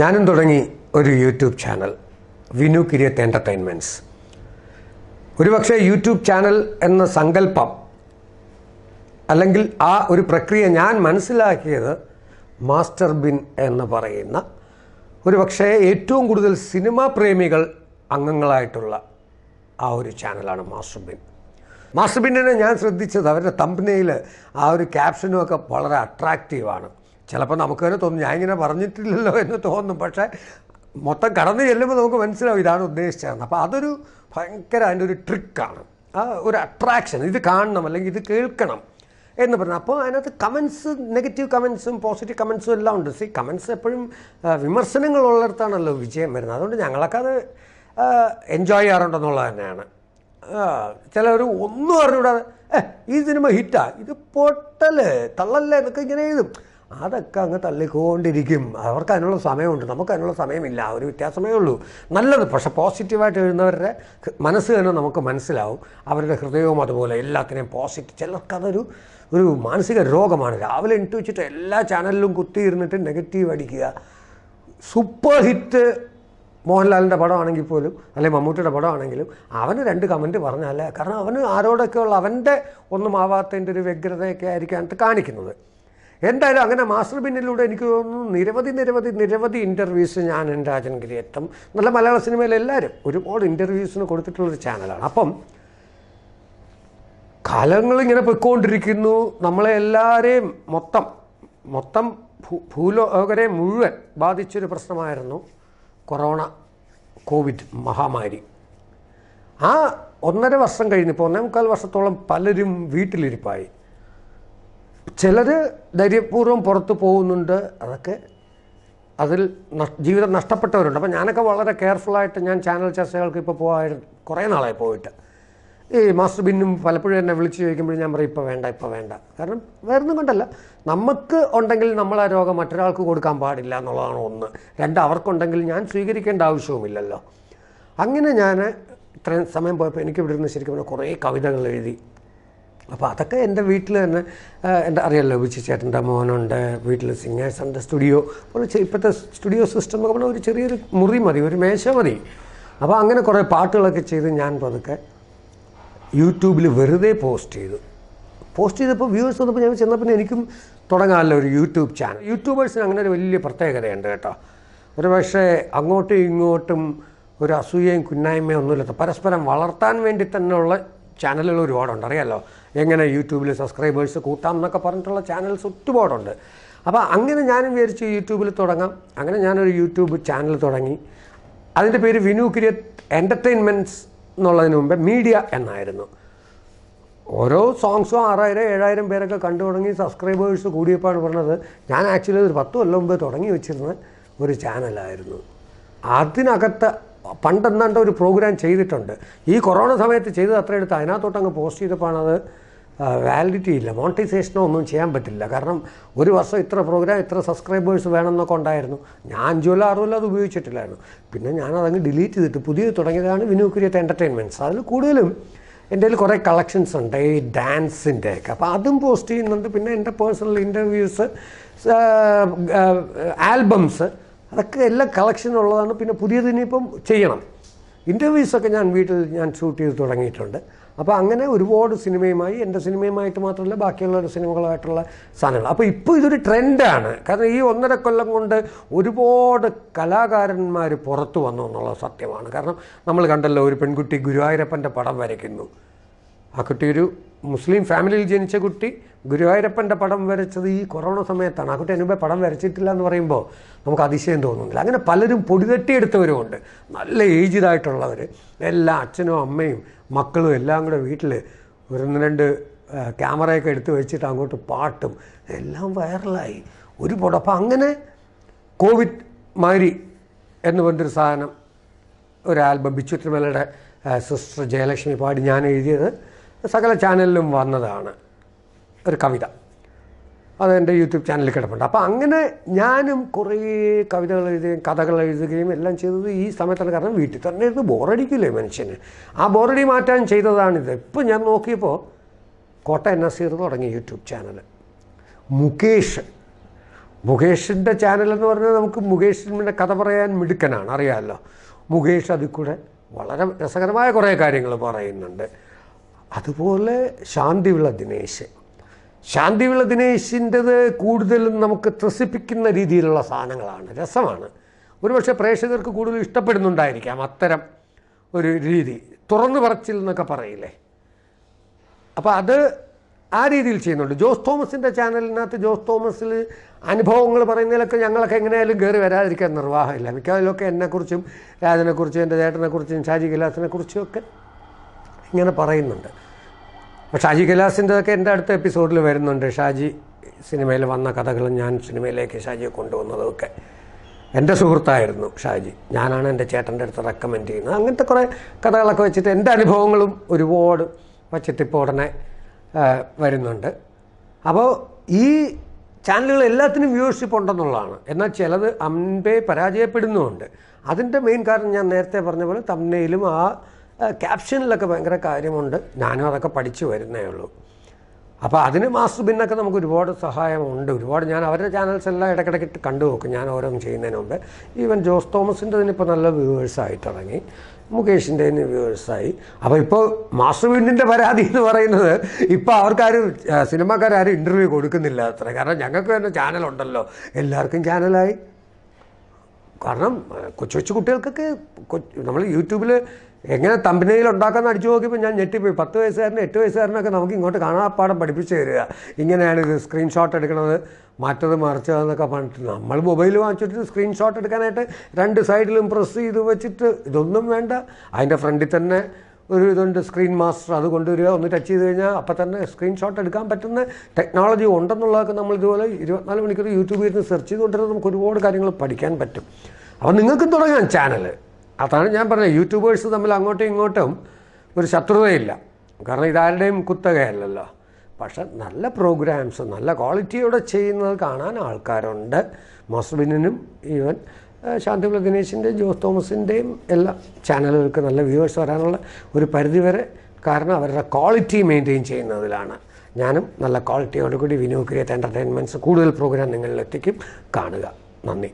ഞാനും തുടങ്ങി ഒരു YouTube channel Vinu Kiriyath entertainments ഒരുപക്ഷെ യൂട്യൂബ് ചാനൽ എന്ന സങ്കല്പം അല്ലെങ്കിൽ ആ ഒരു പ്രക്രിയ ഞാൻ മനസ്സിലാക്കിയത് മാസ്റ്റർ ബിൻ എന്ന് പറയുന്ന ഒരു പക്ഷേ ഏറ്റവും കൂടുതൽ സിനിമാ പ്രേമികൾ അംഗങ്ങളായിട്ടുള്ള ആ ഒരു ചാനലാണ് മാസ്റ്റർ ബിൻ മാസ്റ്റർ ബിന്നിനെ ഞാൻ ശ്രദ്ധിച്ചത് അവരുടെ തമ്പനയിൽ ആ ഒരു ക്യാപ്ഷനും ഒക്കെ വളരെ അട്രാക്റ്റീവാണ് ചിലപ്പോൾ നമുക്ക് തന്നെ തോന്നും ഞാൻ ഇങ്ങനെ പറഞ്ഞിട്ടില്ലല്ലോ എന്ന് തോന്നും പക്ഷേ മൊത്തം കടന്നു ചെല്ലുമ്പോൾ നമുക്ക് മനസ്സിലാവും ഇതാണ് ഉദ്ദേശിച്ചതെന്ന് അപ്പോൾ അതൊരു ഭയങ്കര അതിൻ്റെ ഒരു ട്രിക്കാണ് ആ ഒരു അട്രാക്ഷൻ ഇത് കാണണം അല്ലെങ്കിൽ ഇത് കേൾക്കണം എന്ന് പറഞ്ഞു അപ്പോൾ അതിനകത്ത് കമൻസ് നെഗറ്റീവ് കമൻസും പോസിറ്റീവ് കമൻസും എല്ലാം ഉണ്ട് സി കമൻസ് എപ്പോഴും വിമർശനങ്ങളുള്ളിടത്താണല്ലോ വിജയം വരുന്നത് അതുകൊണ്ട് ഞങ്ങളൊക്കെ അത് എൻജോയ് ചെയ്യാറുണ്ടെന്നുള്ളത് തന്നെയാണ് ചിലർ ഒന്നും അറിഞ്ഞുകൂടാതെ ഏ ഈ സിനിമ ഹിറ്റാ ഇത് പൊട്ടല് തള്ളല്ലേ എന്നൊക്കെ ഇങ്ങനെ എഴുതും അതൊക്കെ അങ്ങ് തള്ളിക്കൊണ്ടിരിക്കും അവർക്ക് അതിനുള്ള സമയമുണ്ട് നമുക്ക് അതിനുള്ള സമയമില്ല ഒരു വ്യത്യാസമേ ഉള്ളൂ നല്ലത് പക്ഷേ പോസിറ്റീവായിട്ട് എഴുതുന്നവരുടെ മനസ്സ് തന്നെ നമുക്ക് മനസ്സിലാവും അവരുടെ ഹൃദയവും അതുപോലെ എല്ലാത്തിനെയും പോസിറ്റീവ് ചിലർക്കതൊരു ഒരു മാനസിക രോഗമാണ് രാവിലെ എണീറ്റ് വെച്ചിട്ട് എല്ലാ ചാനലിലും കുത്തിയിരുന്നിട്ട് നെഗറ്റീവ് അടിക്കുക സൂപ്പർ ഹിറ്റ് മോഹൻലാലിൻ്റെ പടമാണെങ്കിൽ പോലും അല്ലെങ്കിൽ മമ്മൂട്ടിയുടെ പടമാണെങ്കിലും അവന് രണ്ട് കമൻറ്റ് പറഞ്ഞാലേ കാരണം അവന് ആരോടൊക്കെയുള്ള അവൻ്റെ ഒന്നും ആവാത്തതിൻ്റെ ഒരു വ്യഗ്രതയൊക്കെ ആയിരിക്കും അത് കാണിക്കുന്നത് എന്തായാലും അങ്ങനെ മാസ്റ്റർ ബിന്നിലൂടെ എനിക്ക് തോന്നുന്നു നിരവധി നിരവധി നിരവധി ഇൻ്റർവ്യൂസ് ഞാൻ എൻ്റെ രാജൻകിരിയറ്റം നല്ല മലയാള സിനിമയിൽ എല്ലാവരും ഒരുപാട് ഇൻ്റർവ്യൂസിന് കൊടുത്തിട്ടുള്ളൊരു ചാനലാണ് അപ്പം കാലങ്ങൾ ഇങ്ങനെ പൊയ്ക്കൊണ്ടിരിക്കുന്നു നമ്മളെ എല്ലാവരെയും മൊത്തം മൊത്തം ഭൂലോകരെ മുഴുവൻ ബാധിച്ചൊരു പ്രശ്നമായിരുന്നു കൊറോണ കോവിഡ് മഹാമാരി ആ ഒന്നര വർഷം കഴിഞ്ഞ് ഇപ്പോൾ ഒന്നേ മുക്കാൽ വർഷത്തോളം പലരും വീട്ടിലിരിപ്പായി ചിലർ ധൈര്യപൂർവ്വം പുറത്ത് പോകുന്നുണ്ട് അതൊക്കെ അതിൽ ജീവിതം നഷ്ടപ്പെട്ടവരുണ്ട് അപ്പം ഞാനൊക്കെ വളരെ കെയർഫുള്ളായിട്ട് ഞാൻ ചാനൽ ചർച്ചകൾക്ക് ഇപ്പോൾ പോകാമായിരുന്നു കുറേ നാളായി പോയിട്ട് ഈ മാസ്റ്റർ ബിന്നും പലപ്പോഴും എന്നെ വിളിച്ച് ചോദിക്കുമ്പോൾ ഞാൻ പറയും ഇപ്പോൾ വേണ്ട ഇപ്പോൾ വേണ്ട കാരണം വേറൊന്നും കൊണ്ടല്ല നമുക്ക് ഉണ്ടെങ്കിൽ നമ്മൾ ആ രോഗം മറ്റൊരാൾക്ക് കൊടുക്കാൻ പാടില്ല എന്നുള്ളതാണ് ഒന്ന് രണ്ട് അവർക്കുണ്ടെങ്കിൽ ഞാൻ സ്വീകരിക്കേണ്ട ആവശ്യവുമില്ലല്ലോ അങ്ങനെ ഞാൻ ഇത്രയും സമയം പോയപ്പോൾ എനിക്ക് ഇവിടെ നിന്ന് ശരിക്കും കുറേ കവിതകൾ എഴുതി അപ്പോൾ അതൊക്കെ എൻ്റെ വീട്ടിൽ തന്നെ എൻ്റെ അറിയാമല്ലോ വിജി ചേട്ടൻ്റെ മോനുണ്ട് വീട്ടിൽ സിംഗേഴ്സ് ഉണ്ട് സ്റ്റുഡിയോ പോലെ ഇപ്പോഴത്തെ സ്റ്റുഡിയോ സിസ്റ്റം ഒക്കെ പറഞ്ഞാൽ ഒരു ചെറിയൊരു മുറി മതി ഒരു മേശ മതി അപ്പോൾ അങ്ങനെ കുറേ പാട്ടുകളൊക്കെ ചെയ്ത് ഞാൻ പതുക്കെ യൂട്യൂബിൽ വെറുതെ പോസ്റ്റ് ചെയ്തു പോസ്റ്റ് ചെയ്തപ്പോൾ വ്യൂവേഴ്സ് വന്നപ്പോൾ ഞാൻ ചെന്നപ്പോൾ എനിക്കും തുടങ്ങാമല്ലോ ഒരു യൂട്യൂബ് ചാനൽ യൂട്യൂബേഴ്സിന് അങ്ങനെ ഒരു വലിയ പ്രത്യേകതയുണ്ട് കേട്ടോ ഒരു പക്ഷേ അങ്ങോട്ടും ഇങ്ങോട്ടും ഒരു അസൂയയും കുന്നായ്മയും ഒന്നുമില്ലാത്ത പരസ്പരം വളർത്താൻ വേണ്ടി തന്നെയുള്ള ചാനലുകൾ ഒരുപാടുണ്ട് അറിയാമല്ലോ എങ്ങനെ യൂട്യൂബിൽ സബ്സ്ക്രൈബേഴ്സ് കൂട്ടാം എന്നൊക്കെ പറഞ്ഞിട്ടുള്ള ചാനൽസ് ഒട്ടുപാടുണ്ട് അപ്പോൾ അങ്ങനെ ഞാനും വിചാരിച്ചു യൂട്യൂബിൽ തുടങ്ങാം അങ്ങനെ ഞാനൊരു യൂട്യൂബ് ചാനൽ തുടങ്ങി അതിൻ്റെ പേര് വിനു ക്രിയേറ്റ് എൻ്റർടൈൻമെൻറ്റ്സ് എന്നുള്ളതിന് മുമ്പേ മീഡിയ എന്നായിരുന്നു ഓരോ സോങ്സും ആറായിരം ഏഴായിരം പേരൊക്കെ കണ്ടു തുടങ്ങി സബ്സ്ക്രൈബേഴ്സ് കൂടിയപ്പോഴാണ് പറഞ്ഞത് ഞാൻ ആക്ച്വലി ഒരു പത്ത് കൊല്ലം മുമ്പ് തുടങ്ങി വെച്ചിരുന്ന ഒരു ചാനലായിരുന്നു അതിനകത്ത് പണ്ടെന്നാണ്ട് ഒരു പ്രോഗ്രാം ചെയ്തിട്ടുണ്ട് ഈ കൊറോണ സമയത്ത് ചെയ്തത് അത്ര എടുത്ത് അതിനകത്തോട്ട് അങ്ങ് പോസ്റ്റ് ചെയ്തപ്പോൾ അത് വാലിഡിറ്റി ഇല്ല മോണിറ്റൈസേഷനോ ഒന്നും ചെയ്യാൻ പറ്റില്ല കാരണം ഒരു വർഷം ഇത്ര പ്രോഗ്രാം ഇത്ര സബ്സ്ക്രൈബേഴ്സ് വേണമെന്നൊക്കെ ഉണ്ടായിരുന്നു ഞാൻ അഞ്ചോ ആറുമല്ലോ അത് ഉപയോഗിച്ചിട്ടില്ലായിരുന്നു പിന്നെ ഞാനതങ്ങ് ഡിലീറ്റ് ചെയ്തിട്ട് പുതിയത് തുടങ്ങിയതാണ് കുര്യത്തെ എൻ്റർടൈൻമെൻറ്റ്സ് അതിൽ കൂടുതലും എൻ്റെ കയ്യിൽ കുറേ കളക്ഷൻസ് ഉണ്ട് ഈ ഒക്കെ അപ്പോൾ അതും പോസ്റ്റ് ചെയ്യുന്നുണ്ട് പിന്നെ എൻ്റെ പേഴ്സണൽ ഇൻ്റർവ്യൂസ് ആൽബംസ് അതൊക്കെ എല്ലാം കളക്ഷൻ ഉള്ളതാണ് പിന്നെ പുതിയതിനിപ്പം ചെയ്യണം ഇൻ്റർവ്യൂസൊക്കെ ഞാൻ വീട്ടിൽ ഞാൻ ഷൂട്ട് ചെയ്ത് തുടങ്ങിയിട്ടുണ്ട് അപ്പോൾ അങ്ങനെ ഒരുപാട് സിനിമയുമായി എൻ്റെ സിനിമയുമായിട്ട് മാത്രമല്ല ബാക്കിയുള്ള സിനിമകളായിട്ടുള്ള സാധനങ്ങൾ അപ്പോൾ ഇപ്പോൾ ഇതൊരു ട്രെൻഡാണ് കാരണം ഈ ഒന്നര കൊല്ലം കൊണ്ട് ഒരുപാട് കലാകാരന്മാർ പുറത്തു വന്നു എന്നുള്ളത് സത്യമാണ് കാരണം നമ്മൾ കണ്ടല്ലോ ഒരു പെൺകുട്ടി ഗുരുവായൂരപ്പൻ്റെ പടം വരയ്ക്കുന്നു ആ കുട്ടി ഒരു മുസ്ലിം ഫാമിലിയിൽ ജനിച്ച കുട്ടി ഗുരുവായൂരപ്പൻ്റെ പടം വരച്ചത് ഈ കൊറോണ സമയത്താണ് ആ കുട്ടി അനുഭവ പടം വരച്ചിട്ടില്ല എന്ന് പറയുമ്പോൾ നമുക്ക് അതിശയം തോന്നുന്നില്ല അങ്ങനെ പലരും പൊടിതട്ടിയെടുത്തവരുമുണ്ട് നല്ല ഏജിതായിട്ടുള്ളവർ എല്ലാ അച്ഛനും അമ്മയും മക്കളും എല്ലാം കൂടെ വീട്ടിൽ ഒരു രണ്ട് ക്യാമറയൊക്കെ എടുത്ത് വെച്ചിട്ട് അങ്ങോട്ട് പാട്ടും എല്ലാം വൈറലായി ഒരു പടം അപ്പം അങ്ങനെ കോവിഡ് മാരി എന്ന് പറഞ്ഞൊരു സാധനം ഒരു ആൽബം ബിച്ചുത്രമലയുടെ സിസ്റ്റർ ജയലക്ഷ്മി പാടി ഞാൻ എഴുതിയത് സകല ചാനലിലും വന്നതാണ് ഒരു കവിത അത് എൻ്റെ യൂട്യൂബ് ചാനലിൽ കിടപ്പുണ്ട് അപ്പോൾ അങ്ങനെ ഞാനും കുറേ കവിതകൾ എഴുതുകയും കഥകൾ എഴുതുകയും എല്ലാം ചെയ്തത് ഈ സമയത്താണ് കാരണം വീട്ടിൽ തന്നെ ഇരുന്ന് ബോറടിക്കില്ലേ മനുഷ്യന് ആ ബോറടി മാറ്റാൻ ചെയ്തതാണിത് ഇപ്പം ഞാൻ നോക്കിയപ്പോൾ കോട്ട എൻ നസീർ തുടങ്ങി യൂട്യൂബ് ചാനൽ മുകേഷ് മുകേഷിൻ്റെ ചാനലെന്ന് പറഞ്ഞാൽ നമുക്ക് മുകേഷിൻ്റെ കഥ പറയാൻ മിടുക്കനാണ് അറിയാമല്ലോ മുകേഷ് അതിൽ കൂടെ വളരെ രസകരമായ കുറേ കാര്യങ്ങൾ പറയുന്നുണ്ട് അതുപോലെ ശാന്തിയുള്ള ദിനേശ് ശാന്തിയുള്ള ദിനേശിൻ്റെത് കൂടുതലും നമുക്ക് ത്രസിപ്പിക്കുന്ന രീതിയിലുള്ള സാധനങ്ങളാണ് രസമാണ് ഒരുപക്ഷെ പ്രേക്ഷകർക്ക് കൂടുതൽ ഇഷ്ടപ്പെടുന്നുണ്ടായിരിക്കാം അത്തരം ഒരു രീതി തുറന്നു പറച്ചിൽ എന്നൊക്കെ പറയില്ലേ അപ്പോൾ അത് ആ രീതിയിൽ ചെയ്യുന്നുണ്ട് ജോസ് തോമസിൻ്റെ ചാനലിനകത്ത് ജോസ് തോമസിൽ അനുഭവങ്ങൾ പറയുന്നതിലൊക്കെ ഞങ്ങളൊക്കെ എങ്ങനെയായാലും കയറി വരാതിരിക്കാൻ നിർവാഹമില്ല മിക്കതിലൊക്കെ എന്നെക്കുറിച്ചും രാജനെക്കുറിച്ചും എൻ്റെ ചേട്ടനെക്കുറിച്ചും ഷാജി കലാസിനെക്കുറിച്ചും ഒക്കെ ഇങ്ങനെ പറയുന്നുണ്ട് ഷാജി ഷാജി കൈലാസിൻ്റെതൊക്കെ എൻ്റെ അടുത്ത എപ്പിസോഡിൽ വരുന്നുണ്ട് ഷാജി സിനിമയിൽ വന്ന കഥകളും ഞാൻ സിനിമയിലേക്ക് ഷാജിയെ കൊണ്ടുവന്നതൊക്കെ എൻ്റെ സുഹൃത്തായിരുന്നു ഷാജി ഞാനാണ് എൻ്റെ ചേട്ടൻ്റെ അടുത്ത് റെക്കമെൻഡ് ചെയ്യുന്നത് അങ്ങനത്തെ കുറേ കഥകളൊക്കെ വെച്ചിട്ട് എൻ്റെ അനുഭവങ്ങളും ഒരുപാട് വച്ചിട്ട് ഇപ്പോൾ ഉടനെ വരുന്നുണ്ട് അപ്പോൾ ഈ ചാനലുകൾ എല്ലാത്തിനും വ്യൂവർഷിപ്പ് ഉണ്ടെന്നുള്ളതാണ് എന്നാൽ ചിലത് അമ്പേ പരാജയപ്പെടുന്നുമുണ്ട് അതിൻ്റെ മെയിൻ കാരണം ഞാൻ നേരത്തെ പറഞ്ഞ പോലെ തമ്മിലും ആ ക്യാപ്ഷനിലൊക്കെ ഭയങ്കര കാര്യമുണ്ട് ഞാനും അതൊക്കെ പഠിച്ചു വരുന്നേ ഉള്ളൂ അപ്പോൾ അതിന് മാസ്റ്റർ ബിന്നൊക്കെ നമുക്ക് ഒരുപാട് സഹായമുണ്ട് ഒരുപാട് ഞാൻ അവരുടെ ചാനൽസ് എല്ലാം ഇടയ്ക്കിടയ്ക്ക് കണ്ടു നോക്കും ഞാൻ ഓരോന്ന് ചെയ്യുന്നതിന് മുമ്പ് ഈവൻ ജോസ് തോമസിൻ്റെ ഇതിനിപ്പോൾ നല്ല വ്യൂവേഴ്സായിട്ട് ഇറങ്ങി മുകേഷിൻ്റെ വ്യൂവേഴ്സായി അപ്പോൾ ഇപ്പോൾ മാസ്റ്റർ ബിന്നിൻ്റെ പരാതി എന്ന് പറയുന്നത് ഇപ്പോൾ അവർക്കാരും സിനിമാക്കാരും ഇൻ്റർവ്യൂ കൊടുക്കുന്നില്ല അത്ര കാരണം ഞങ്ങൾക്ക് തന്നെ ചാനലുണ്ടല്ലോ എല്ലാവർക്കും ചാനലായി കാരണം കൊച്ചു കൊച്ചു കുട്ടികൾക്കൊക്കെ നമ്മൾ യൂട്യൂബിൽ എങ്ങനെ തമ്പനയിൽ ഉണ്ടാക്കാൻ അടിച്ചു നോക്കിയപ്പോൾ ഞാൻ ഞെട്ടിപ്പോയി പത്ത് വയസ്സുകാരനും എട്ട് വയസ്സുകാരനൊക്കെ നമുക്ക് ഇങ്ങോട്ട് കാണാപ്പാടം പഠിപ്പിച്ചു തരിക ഇങ്ങനെയാണ് ഇത് സ്ക്രീൻഷോട്ട് എടുക്കുന്നത് മറ്റത് മറിച്ചത് എന്നൊക്കെ പറഞ്ഞിട്ട് നമ്മൾ മൊബൈൽ വാങ്ങിച്ചിട്ട് സ്ക്രീൻഷോട്ട് എടുക്കാനായിട്ട് രണ്ട് സൈഡിലും പ്രസ് ചെയ്ത് വെച്ചിട്ട് ഇതൊന്നും വേണ്ട അതിൻ്റെ ഫ്രണ്ടിൽ തന്നെ ഒരു ഇതുണ്ട് സ്ക്രീൻ മാസ്റ്റർ അത് കൊണ്ടുവരിക ഒന്ന് ടച്ച് ചെയ്ത് കഴിഞ്ഞാൽ അപ്പം തന്നെ സ്ക്രീൻഷോട്ട് എടുക്കാൻ പറ്റുന്ന ടെക്നോളജി ഉണ്ടെന്നുള്ളതൊക്കെ നമ്മൾ ഇതുപോലെ ഇരുപത്തിനാല് മണിക്കൂർ യൂട്യൂബിൽ ഇരുന്ന് സെർച്ച് ചെയ്തുകൊണ്ടിരുന്ന നമുക്ക് ഒരുപാട് കാര്യങ്ങൾ പഠിക്കാൻ പറ്റും അപ്പം നിങ്ങൾക്കും തുടങ്ങാം ചാനൽ അതാണ് ഞാൻ പറഞ്ഞത് യൂട്യൂബേഴ്സ് തമ്മിൽ അങ്ങോട്ടും ഇങ്ങോട്ടും ഒരു ശത്രുതയില്ല കാരണം ഇതാരുടെയും കുത്തകയല്ലല്ലോ പക്ഷെ നല്ല പ്രോഗ്രാംസ് നല്ല ക്വാളിറ്റിയോടെ ചെയ്യുന്നത് കാണാൻ ആൾക്കാരുണ്ട് മൊസ്ബിനും ഈവൻ ശാന്തിപിള്ള ദിനേശിൻ്റെയും ജോസ് തോമസിൻ്റെയും എല്ലാ ചാനലുകൾക്ക് നല്ല വ്യൂവേഴ്സ് വരാനുള്ള ഒരു പരിധിവരെ കാരണം അവരുടെ ക്വാളിറ്റി മെയിൻറ്റെയിൻ ചെയ്യുന്നതിലാണ് ഞാനും നല്ല ക്വാളിറ്റിയോടുകൂടി വിനോ ക്രിയേറ്റ് എൻ്റർടൈൻമെൻറ്റ്സ് കൂടുതൽ പ്രോഗ്രാം നിങ്ങളിലെത്തിക്കും കാണുക നന്ദി